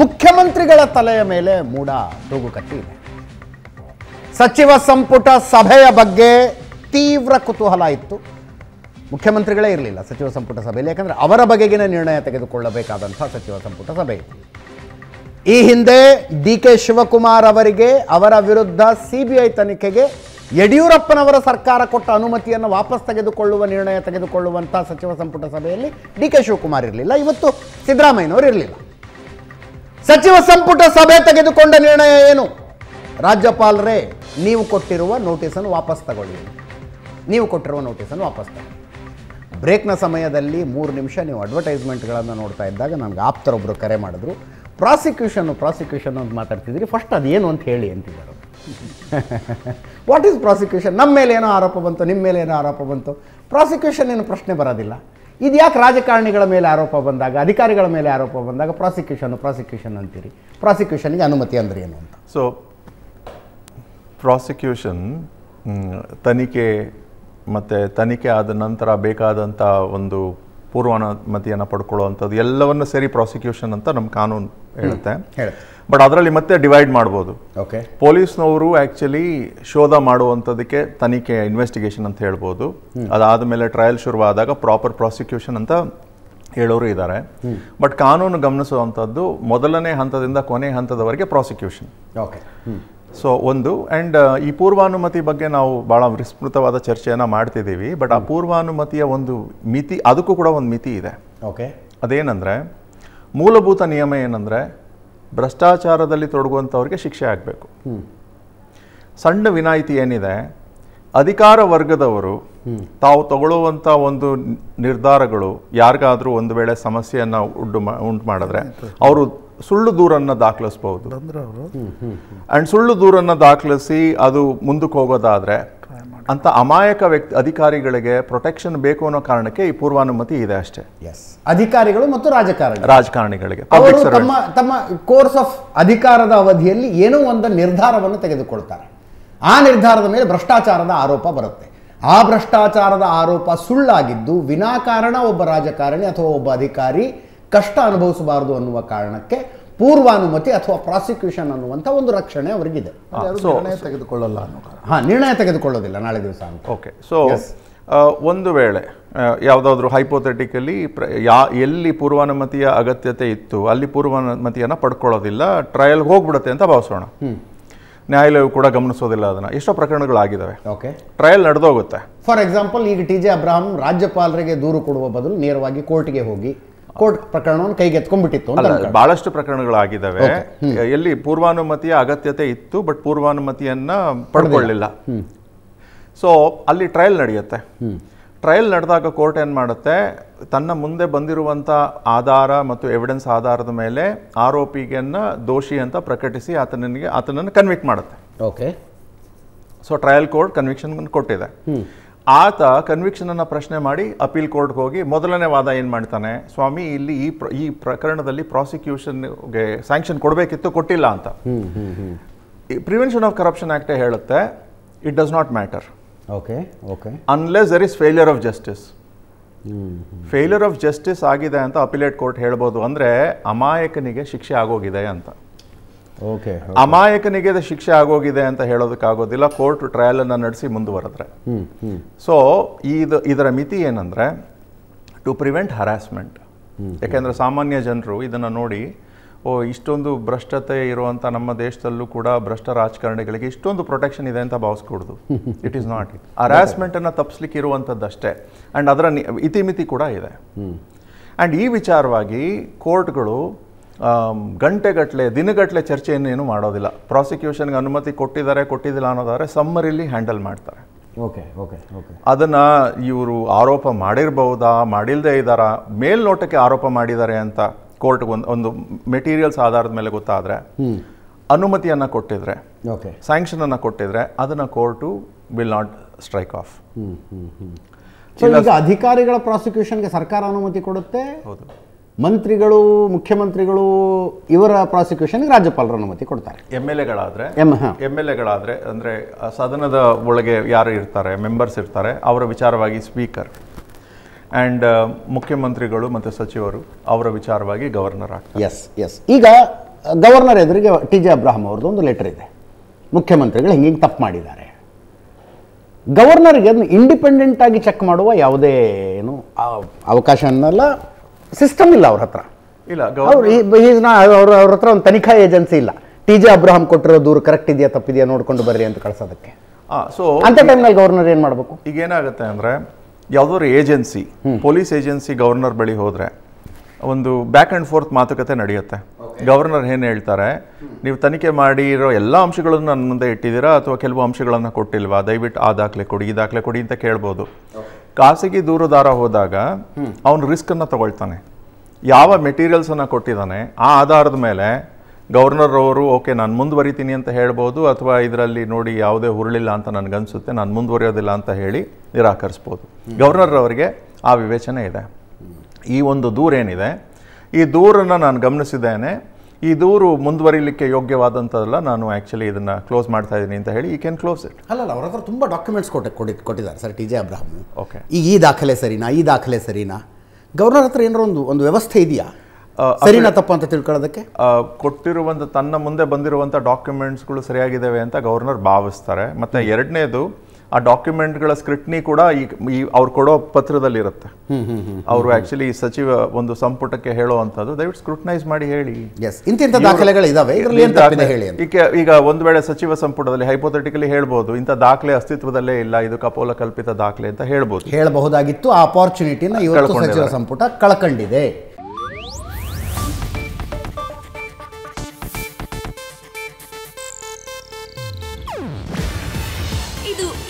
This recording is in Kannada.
ಮುಖ್ಯಮಂತ್ರಿಗಳ ತಲೆಯ ಮೇಲೆ ಮೂಡ ತೂಗು ಕಟ್ಟಿದೆ ಸಚಿವ ಸಂಪುಟ ಸಭೆಯ ಬಗ್ಗೆ ತೀವ್ರ ಕುತೂಹಲ ಇತ್ತು ಮುಖ್ಯಮಂತ್ರಿಗಳೇ ಇರಲಿಲ್ಲ ಸಚಿವ ಸಂಪುಟ ಸಭೆಯಲ್ಲಿ ಯಾಕಂದರೆ ಅವರ ಬಗೆಗಿನ ನಿರ್ಣಯ ತೆಗೆದುಕೊಳ್ಳಬೇಕಾದಂಥ ಸಚಿವ ಸಂಪುಟ ಸಭೆ ಈ ಹಿಂದೆ ಡಿ ಕೆ ಶಿವಕುಮಾರ್ ಅವರಿಗೆ ಅವರ ವಿರುದ್ಧ ಸಿಬಿಐ ತನಿಖೆಗೆ ಯಡಿಯೂರಪ್ಪನವರ ಸರ್ಕಾರ ಕೊಟ್ಟ ಅನುಮತಿಯನ್ನು ವಾಪಸ್ ತೆಗೆದುಕೊಳ್ಳುವ ನಿರ್ಣಯ ತೆಗೆದುಕೊಳ್ಳುವಂಥ ಸಚಿವ ಸಂಪುಟ ಸಭೆಯಲ್ಲಿ ಡಿ ಕೆ ಶಿವಕುಮಾರ್ ಇರಲಿಲ್ಲ ಇವತ್ತು ಸಿದ್ದರಾಮಯ್ಯನವರು ಇರಲಿಲ್ಲ ಸಚಿವ ಸಂಪುಟ ಸಭೆ ತೆಗೆದುಕೊಂಡ ನಿರ್ಣಯ ಏನು ರಾಜ್ಯಪಾಲರೇ ನೀವು ಕೊಟ್ಟಿರುವ ನೋಟಿಸನ್ನು ವಾಪಸ್ ತಗೊಳ್ಳಿ ನೀವು ಕೊಟ್ಟಿರುವ ನೋಟಿಸನ್ನು ವಾಪಸ್ ತಗೊಳ್ಳಿ ಬ್ರೇಕ್ನ ಸಮಯದಲ್ಲಿ ಮೂರು ನಿಮಿಷ ನೀವು ಅಡ್ವರ್ಟೈಸ್ಮೆಂಟ್ಗಳನ್ನು ನೋಡ್ತಾ ಇದ್ದಾಗ ನನಗೆ ಆಪ್ತರೊಬ್ಬರು ಕರೆ ಮಾಡಿದ್ರು ಪ್ರಾಸಿಕ್ಯೂಷನ್ನು ಪ್ರಾಸಿಕ್ಯೂಷನ್ ಅಂತ ಮಾತಾಡ್ತಿದ್ದೀರಿ ಫಸ್ಟ್ ಅದೇನು ಅಂತ ಹೇಳಿ ಅಂತಿದ್ದರು ವಾಟ್ ಈಸ್ ಪ್ರಾಸಿಕ್ಯೂಷನ್ ನಮ್ಮ ಮೇಲೆ ಏನೋ ಆರೋಪ ಬಂತು ನಿಮ್ಮ ಮೇಲೆ ಏನೋ ಆರೋಪ ಬಂತು ಪ್ರಾಸಿಕ್ಯೂಷನ್ ಏನು ಪ್ರಶ್ನೆ ಬರೋದಿಲ್ಲ ಇದು ಯಾಕೆ ರಾಜಕಾರಣಿಗಳ ಮೇಲೆ ಆರೋಪ ಬಂದಾಗ ಅಧಿಕಾರಿಗಳ ಮೇಲೆ ಆರೋಪ ಬಂದಾಗ ಪ್ರಾಸಿಕ್ಯೂಷನ್ ಪ್ರಾಸಿಕ್ಯೂಷನ್ ಅಂತೀರಿ ಪ್ರಾಸಿಕ್ಯೂಷನ್ಗೆ ಅನುಮತಿ ಅಂದ್ರೆ ಏನು ಅಂತ ಸೊ ಪ್ರಾಸಿಕ್ಯೂಷನ್ ತನಿಖೆ ಮತ್ತು ತನಿಖೆ ಆದ ನಂತರ ಬೇಕಾದಂಥ ಒಂದು ಪೂರ್ವಾನುಮತಿಯನ್ನು ಪಡ್ಕೊಳ್ಳೋ ಅಂಥದ್ದು ಎಲ್ಲವನ್ನು ಸೇರಿ ಪ್ರಾಸಿಕ್ಯೂಷನ್ ಅಂತ ನಮ್ಮ ಕಾನೂನು ಹೇಳುತ್ತೆ ಬಟ್ ಅದರಲ್ಲಿ ಮತ್ತೆ ಡಿವೈಡ್ ಮಾಡ್ಬೋದು ಓಕೆ ಪೊಲೀಸ್ನವರು ಆ್ಯಕ್ಚುಲಿ ಶೋಧ ಮಾಡುವಂಥದಕ್ಕೆ ತನಿಖೆ ಇನ್ವೆಸ್ಟಿಗೇಷನ್ ಅಂತ ಹೇಳ್ಬೋದು ಅದಾದ ಮೇಲೆ ಟ್ರಯಲ್ ಶುರುವಾದಾಗ ಪ್ರಾಪರ್ ಪ್ರಾಸಿಕ್ಯೂಷನ್ ಅಂತ ಹೇಳೋರು ಇದ್ದಾರೆ ಬಟ್ ಕಾನೂನು ಗಮನಿಸುವಂಥದ್ದು ಮೊದಲನೇ ಹಂತದಿಂದ ಕೊನೆ ಹಂತದವರೆಗೆ ಪ್ರಾಸಿಕ್ಯೂಷನ್ ಓಕೆ ಸೊ ಒಂದು ಆ್ಯಂಡ್ uh, ಈ ಪೂರ್ವಾನುಮತಿ ಬಗ್ಗೆ ನಾವು ಭಾಳ ವಿಸ್ತೃತವಾದ ಚರ್ಚೆಯನ್ನು ಮಾಡ್ತಿದ್ದೀವಿ ಬಟ್ ಆ ಪೂರ್ವಾನುಮತಿಯ ಒಂದು ಮಿತಿ ಅದಕ್ಕೂ ಕೂಡ ಒಂದು ಮಿತಿ ಇದೆ ಓಕೆ ಅದೇನಂದ್ರೆ ಮೂಲಭೂತ ನಿಯಮ ಏನಂದರೆ ಭ್ರಷ್ಟಾಚಾರದಲ್ಲಿ ತೊಡಗುವಂಥವ್ರಿಗೆ ಶಿಕ್ಷೆ ಆಗಬೇಕು ಸಣ್ಣ ವಿನಾಯಿತಿ ಏನಿದೆ ಅಧಿಕಾರ ವರ್ಗದವರು ತಾವು ತಗೊಳ್ಳುವಂಥ ಒಂದು ನಿರ್ಧಾರಗಳು ಯಾರಿಗಾದರೂ ಒಂದು ವೇಳೆ ಸಮಸ್ಯೆಯನ್ನು ಉಂಟು ಉಂಟು ಮಾಡಿದ್ರೆ ಅವರು ಸುಳ್ಳು ದೂರನ್ನು ದಾಖಲಿಸ್ಬೋದು ಅಂಡ್ ಸುಳ್ಳು ದೂರನ್ನು ದಾಖಲಿಸಿ ಅದು ಮುಂದಕ್ಕೆ ಹೋಗೋದಾದರೆ ಅಂತ ಅಮಾಯಕ ವ್ಯಕ್ತಿ ಅಧಿಕಾರಿಗಳಿಗೆ ಪ್ರೊಟೆಕ್ಷನ್ ಬೇಕು ಅನ್ನೋ ಕಾರಣಕ್ಕೆ ಈ ಪೂರ್ವಾನುಮತಿ ಇದೆ ಅಷ್ಟೇ ಅಧಿಕಾರಿಗಳು ಮತ್ತು ರಾಜಕಾರಣಿ ರಾಜಕಾರಣಿಗಳಿಗೆ ತಮ್ಮ ತಮ್ಮ ಕೋರ್ಸ್ ಆಫ್ ಅಧಿಕಾರದ ಅವಧಿಯಲ್ಲಿ ಏನೋ ಒಂದು ನಿರ್ಧಾರವನ್ನು ತೆಗೆದುಕೊಳ್ತಾರೆ ಆ ನಿರ್ಧಾರದ ಮೇಲೆ ಭ್ರಷ್ಟಾಚಾರದ ಆರೋಪ ಬರುತ್ತೆ ಆ ಭ್ರಷ್ಟಾಚಾರದ ಆರೋಪ ಸುಳ್ಳಾಗಿದ್ದು ವಿನಾಕಾರಣ ಒಬ್ಬ ರಾಜಕಾರಣಿ ಅಥವಾ ಒಬ್ಬ ಅಧಿಕಾರಿ ಕಷ್ಟ ಅನುಭವಿಸಬಾರದು ಅನ್ನುವ ಕಾರಣಕ್ಕೆ ಪೂರ್ವಾನುಮತಿ ಅಥವಾ ಪ್ರಾಸಿಕ್ಯೂಷನ್ ಅನ್ನುವಂಥ ಒಂದು ರಕ್ಷಣೆ ಅವರಿಗಿದೆ ತೆಗೆದುಕೊಳ್ಳಲ್ಲ ಅನ್ನೋ ನಿರ್ಣಯ ತೆಗೆದುಕೊಳ್ಳೋದಿಲ್ಲ ನಾಳೆ ದಿವಸ ಅಂತ ಓಕೆ ಸೊ ಒಂದು ವೇಳೆ ಯಾವುದಾದ್ರೂ ಹೈಪೋಥೆಟಿಕಲಿ ಪ್ರ ಯಾ ಎಲ್ಲಿ ಪೂರ್ವಾನುಮತಿಯ ಅಗತ್ಯತೆ ಇತ್ತು ಅಲ್ಲಿ ಪೂರ್ವಾನುಮತಿಯನ್ನು ಪಡ್ಕೊಳ್ಳೋದಿಲ್ಲ ಟ್ರಯಲ್ಗೆ ಹೋಗ್ಬಿಡುತ್ತೆ ಅಂತ ಭಾವಿಸೋಣ ನ್ಯಾಯಾಲಯವು ಕೂಡ ಗಮನಿಸೋದಿಲ್ಲ ಅದನ್ನ ಎಷ್ಟೋ ಪ್ರಕರಣಗಳಾಗಿದ್ದಾವೆ ಓಕೆ ಟ್ರಯಲ್ ನಡೆದೋಗುತ್ತೆ ಫಾರ್ ಎಕ್ಸಾಂಪಲ್ ಈಗ ಟಿ ಜೆ ಅಬ್ರಾಹಂ ರಾಜ್ಯಪಾಲರಿಗೆ ದೂರು ಕೊಡುವ ಬದಲು ನೇರವಾಗಿ ಕೋರ್ಟ್ಗೆ ಹೋಗಿ ಕೋರ್ಟ್ ಪ್ರಕರಣವನ್ನು ಕೈಗೆತ್ಕೊಂಡ್ಬಿಟ್ಟಿತ್ತು ಬಹಳಷ್ಟು ಪ್ರಕರಣಗಳಾಗಿದ್ದಾವೆ ಎಲ್ಲಿ ಪೂರ್ವಾನುಮತಿಯ ಅಗತ್ಯತೆ ಇತ್ತು ಬಟ್ ಪೂರ್ವಾನುಮತಿಯನ್ನ ಪಡ್ಕೊಳ್ಳಿಲ್ಲ ಸೊ ಅಲ್ಲಿ ಟ್ರಯಲ್ ನಡೆಯುತ್ತೆ ಟ್ರಯಲ್ ನಡೆದಾಗ ಕೋರ್ಟ್ ಏನು ಮಾಡುತ್ತೆ ತನ್ನ ಮುಂದೆ ಬಂದಿರುವಂತ ಆಧಾರ ಮತ್ತು ಎವಿಡೆನ್ಸ್ ಆಧಾರದ ಮೇಲೆ ಆರೋಪಿಗೆನ್ನ ದೋಷಿ ಅಂತ ಪ್ರಕಟಿಸಿ ಆತನಿಗೆ ಆತನನ್ನು ಕನ್ವಿಕ್ಟ್ ಮಾಡುತ್ತೆ okay so trial court conviction ಕೊಟ್ಟಿದೆ ಆತ ಅನ್ನ ಪ್ರಶ್ನೆ ಮಾಡಿ ಅಪೀಲ್ ಕೋರ್ಟ್ಗೆ ಹೋಗಿ ಮೊದಲನೇ ವಾದ ಏನು ಮಾಡ್ತಾನೆ ಸ್ವಾಮಿ ಇಲ್ಲಿ ಈ ಪ್ರ ಈ ಪ್ರಕರಣದಲ್ಲಿ ಪ್ರಾಸಿಕ್ಯೂಷನ್ಗೆ ಸ್ಯಾಂಕ್ಷನ್ ಕೊಡಬೇಕಿತ್ತು ಕೊಟ್ಟಿಲ್ಲ ಅಂತ ಪ್ರಿವೆನ್ಷನ್ ಆಫ್ ಕರಪ್ಷನ್ ಆಕ್ಟ್ ಹೇಳುತ್ತೆ it does not matter okay okay unless there is failure of justice failure of justice ಆಗಿದೆ ಅಂತ ಅಪಿಲೇಟ್ ಕೋರ್ಟ್ ಹೇಳ್ಬೋದು ಅಂದರೆ ಅಮಾಯಕನಿಗೆ ಶಿಕ್ಷೆ ಆಗೋಗಿದೆ ಅಂತ ಓಕೆ ಅಮಾಯಕನಿಗೆ ಶಿಕ್ಷೆ ಆಗೋಗಿದೆ ಅಂತ ಹೇಳೋದಕ್ಕಾಗೋದಿಲ್ಲ ಕೋರ್ಟ್ ಅನ್ನು ನಡೆಸಿ ಮುಂದುವರೆದ್ರೆ ಸೊ ಇದು ಇದರ ಮಿತಿ ಏನಂದ್ರೆ ಟು ಪ್ರಿವೆಂಟ್ ಹರಾಸ್ಮೆಂಟ್ ಯಾಕೆಂದ್ರೆ ಸಾಮಾನ್ಯ ಜನರು ಇದನ್ನು ನೋಡಿ ಓ ಇಷ್ಟೊಂದು ಭ್ರಷ್ಟತೆ ಇರುವಂಥ ನಮ್ಮ ದೇಶದಲ್ಲೂ ಕೂಡ ಭ್ರಷ್ಟ ರಾಜಕಾರಣಿಗಳಿಗೆ ಇಷ್ಟೊಂದು ಪ್ರೊಟೆಕ್ಷನ್ ಇದೆ ಅಂತ ಭಾವಿಸ್ಕೊಡ್ದು ಇಟ್ ಈಸ್ ನಾಟ್ ಇಟ್ ಅನ್ನ ತಪ್ಪಿಸ್ಲಿಕ್ಕೆ ಇರುವಂತದ್ದಷ್ಟೇ ಅಷ್ಟೇ ಅದರ ಇತಿಮಿತಿ ಕೂಡ ಇದೆ ಅಂಡ್ ಈ ವಿಚಾರವಾಗಿ ಕೋರ್ಟ್ಗಳು ಗಂಟೆಗಟ್ಟಲೆ ದಿನಗಟ್ಟಲೆ ಚರ್ಚೆಯನ್ನೇನು ಮಾಡೋದಿಲ್ಲ ಪ್ರಾಸಿಕ್ಯೂಷನ್ಗೆ ಅನುಮತಿ ಕೊಟ್ಟಿದ್ದಾರೆ ಕೊಟ್ಟಿದ್ದಿಲ್ಲ ಅನ್ನೋದಾದ್ರೆ ಸಮ್ಮರಿಲಿ ಹ್ಯಾಂಡಲ್ ಮಾಡ್ತಾರೆ ಓಕೆ ಓಕೆ ಓಕೆ ಅದನ್ನು ಇವರು ಆರೋಪ ಮಾಡಿರಬಹುದಾ ಮಾಡಿಲ್ಲದೆ ಇದ್ದಾರಾ ಮೇಲ್ನೋಟಕ್ಕೆ ಆರೋಪ ಮಾಡಿದ್ದಾರೆ ಅಂತ ಕೋರ್ಟ್ಗೆ ಒಂದು ಒಂದು ಮೆಟೀರಿಯಲ್ಸ್ ಆಧಾರದ ಮೇಲೆ ಗೊತ್ತಾದರೆ ಅನುಮತಿಯನ್ನು ಕೊಟ್ಟಿದ್ರೆ ಓಕೆ ಸ್ಯಾಂಕ್ಷನನ್ನು ಕೊಟ್ಟಿದ್ರೆ ಅದನ್ನು court will not strike off ಅಧಿಕಾರಿಗಳ ಪ್ರಾಸಿಕ್ಯೂಷನ್ಗೆ ಸರ್ಕಾರ ಅನುಮತಿ ಕೊಡುತ್ತೆ ಹೌದು ಮಂತ್ರಿಗಳು ಮುಖ್ಯಮಂತ್ರಿಗಳು ಇವರ ಪ್ರಾಸಿಕ್ಯೂಷನ್ಗೆ ರಾಜ್ಯಪಾಲರ ಅನುಮತಿ ಕೊಡ್ತಾರೆ ಎಮ್ ಎಲ್ ಎಗಳಾದರೆ ಎಮ್ ಎಮ್ ಎಲ್ ಎಗಳಾದರೆ ಅಂದರೆ ಸದನದ ಒಳಗೆ ಯಾರು ಇರ್ತಾರೆ ಮೆಂಬರ್ಸ್ ಇರ್ತಾರೆ ಅವರ ವಿಚಾರವಾಗಿ ಸ್ಪೀಕರ್ ಆ್ಯಂಡ್ ಮುಖ್ಯಮಂತ್ರಿಗಳು ಮತ್ತು ಸಚಿವರು ಅವರ ವಿಚಾರವಾಗಿ ಗವರ್ನರ್ ಎಸ್ ಎಸ್ ಈಗ ಗವರ್ನರ್ ಎದುರಿಗೆ ಟಿ ಜೆ ಅಬ್ರಾಹಂ ಅವ್ರದ್ದು ಒಂದು ಲೆಟರ್ ಇದೆ ಮುಖ್ಯಮಂತ್ರಿಗಳು ಹಿಂಗೆ ತಪ್ಪು ಮಾಡಿದ್ದಾರೆ ಗವರ್ನರ್ಗೆ ಅದನ್ನು ಇಂಡಿಪೆಂಡೆಂಟಾಗಿ ಚೆಕ್ ಮಾಡುವ ಯಾವುದೇ ಏನು ಅವಕಾಶ ಅನ್ನಲ್ಲ ಸಿಸ್ಟಮ್ ಇಲ್ಲ ಅವ್ರ ಹತ್ರ ಇಲ್ಲ ಅವ್ರ ಅವ್ರ ಹತ್ರ ಒಂದು ತನಿಖಾ ಏಜೆನ್ಸಿ ಇಲ್ಲ ಟಿ ಜೆ ಅಬ್ರಾಹಂ ಕೊಟ್ಟಿರೋ ದೂರು ಕರೆಕ್ಟ್ ಇದೆಯಾ ತಪ್ಪಿದೆಯಾ ನೋಡ್ಕೊಂಡು ಬರ್ರಿ ಅಂತ ಕಳ್ಸೋದಕ್ಕೆ ಸೊ ಅಂತ ಟೈಮ್ನಲ್ಲಿ ಗವರ್ನರ್ ಏನು ಮಾಡಬೇಕು ಈಗ ಏನಾಗುತ್ತೆ ಅಂದರೆ ಯಾವುದಾದ್ರು ಏಜೆನ್ಸಿ ಪೊಲೀಸ್ ಏಜೆನ್ಸಿ ಗವರ್ನರ್ ಬಳಿ ಹೋದರೆ ಒಂದು ಬ್ಯಾಕ್ ಆ್ಯಂಡ್ ಫೋರ್ತ್ ಮಾತುಕತೆ ನಡೆಯುತ್ತೆ ಗವರ್ನರ್ ಏನು ಹೇಳ್ತಾರೆ ನೀವು ತನಿಖೆ ಮಾಡಿರೋ ಎಲ್ಲಾ ಅಂಶಗಳನ್ನು ನನ್ನ ಮುಂದೆ ಇಟ್ಟಿದ್ದೀರಾ ಅಥವಾ ಕೆಲವು ಅಂಶಗಳನ್ನು ಕೊಟ್ಟಿಲ್ವಾ ದಯವಿಟ್ಟು ಆ ದಾಖಲೆ ಕೊಡಿ ಈ ದಾಖಲೆ ಕೊಡಿ ಅಂತ ಕೇಳ್ಬೋದು ಖಾಸಗಿ ದೂರದಾರ ಹೋದಾಗ ಅವನು ರಿಸ್ಕನ್ನು ತಗೊಳ್ತಾನೆ ಯಾವ ಮೆಟೀರಿಯಲ್ಸನ್ನು ಕೊಟ್ಟಿದ್ದಾನೆ ಆ ಆಧಾರದ ಮೇಲೆ ಗವರ್ನರ್ ಅವರು ಓಕೆ ನಾನು ಮುಂದುವರಿತೀನಿ ಅಂತ ಹೇಳ್ಬೋದು ಅಥವಾ ಇದರಲ್ಲಿ ನೋಡಿ ಯಾವುದೇ ಹುರುಳಿಲ್ಲ ಅಂತ ನನಗನ್ಸುತ್ತೆ ನಾನು ಮುಂದುವರಿಯೋದಿಲ್ಲ ಅಂತ ಹೇಳಿ ನಿರಾಕರಿಸ್ಬೋದು ಗವರ್ನರ್ ಅವರಿಗೆ ಆ ವಿವೇಚನೆ ಇದೆ ಈ ಒಂದು ದೂರೇನಿದೆ ಈ ದೂರನ್ನು ನಾನು ಗಮನಿಸಿದ್ದೇನೆ ಈ ದೂರು ಮುಂದುವರಿಲಿಕ್ಕೆ ಯೋಗ್ಯವಾದಂಥದ್ದಲ್ಲ ನಾನು ಆ್ಯಕ್ಚುಲಿ ಇದನ್ನು ಕ್ಲೋಸ್ ಮಾಡ್ತಾ ಇದ್ದೀನಿ ಅಂತ ಹೇಳಿ ಈ ಕ್ಯಾನ್ ಕ್ಲೋಸ್ ಇಟ್ ಅಲ್ಲ ಅವ್ರ ಹತ್ರ ತುಂಬ ಡಾಕ್ಯುಮೆಂಟ್ಸ್ ಕೊಟ್ಟು ಕೊಡಿ ಕೊಟ್ಟಿದ್ದಾರೆ sir T J Abraham okay ಈಗ ಈ ದಾಖಲೆ ಸರಿನಾ ಈ ದಾಖಲೆ ಸರಿನಾ ಗವರ್ನರ್ ಹತ್ರ ಏನಾರು ಒಂದು ಒಂದು ವ್ಯವಸ್ಥೆ ಇದೆಯಾ ಸರಿನಾ ತಪ್ಪ ಅಂತ ತಿಳ್ಕೊಳ್ಳೋದಕ್ಕೆ ಕೊಟ್ಟಿರುವಂಥ ತನ್ನ ಮುಂದೆ ಬಂದಿರುವಂಥ ಡಾಕ್ಯುಮೆಂಟ್ಸ್ಗಳು ಸರಿಯಾಗಿದ್ದಾವೆ ಅಂತ ಗವರ್ನರ್ ಭಾವಿಸ್ತಾರೆ ಮತ್ತು ಎರಡನೇದು ಆ ಡಾಕ್ಯುಮೆಂಟ್ಗಳ ಸ್ಕ್ರಿಟ್ನಿ ಕೂಡ ಈ ಅವ್ರು ಕೊಡೋ ಪತ್ರದಲ್ಲಿರುತ್ತೆ ಅವರು ಆಕ್ಚುಲಿ ಸಚಿವ ಒಂದು ಸಂಪುಟಕ್ಕೆ ಹೇಳೋ ದಯವಿಟ್ಟು ಸ್ಕ್ರೂಟ್ನೈಸ್ ಮಾಡಿ ಹೇಳಿ ಎಸ್ ದಾಖಲೆಗಳು ಇದಾವೆ ಹೇಳಿ ಈಗ ಈಗ ಒಂದು ವೇಳೆ ಸಚಿವ ಸಂಪುಟದಲ್ಲಿ ಹೈಪೋಥೆಟಿಕಲಿ ಹೇಳ್ಬೋದು ಇಂಥ ದಾಖಲೆ ಅಸ್ತಿತ್ವದಲ್ಲೇ ಇಲ್ಲ ಇದು ಕಪೋಲ ಕಲ್ಪಿತ ದಾಖಲೆ ಅಂತ ಹೇಳ್ಬೋದು ಹೇಳಬಹುದಾಗಿತ್ತು ಆ ಸಚಿವ ಸಂಪುಟ ಕಳ್ಕೊಂಡಿದೆ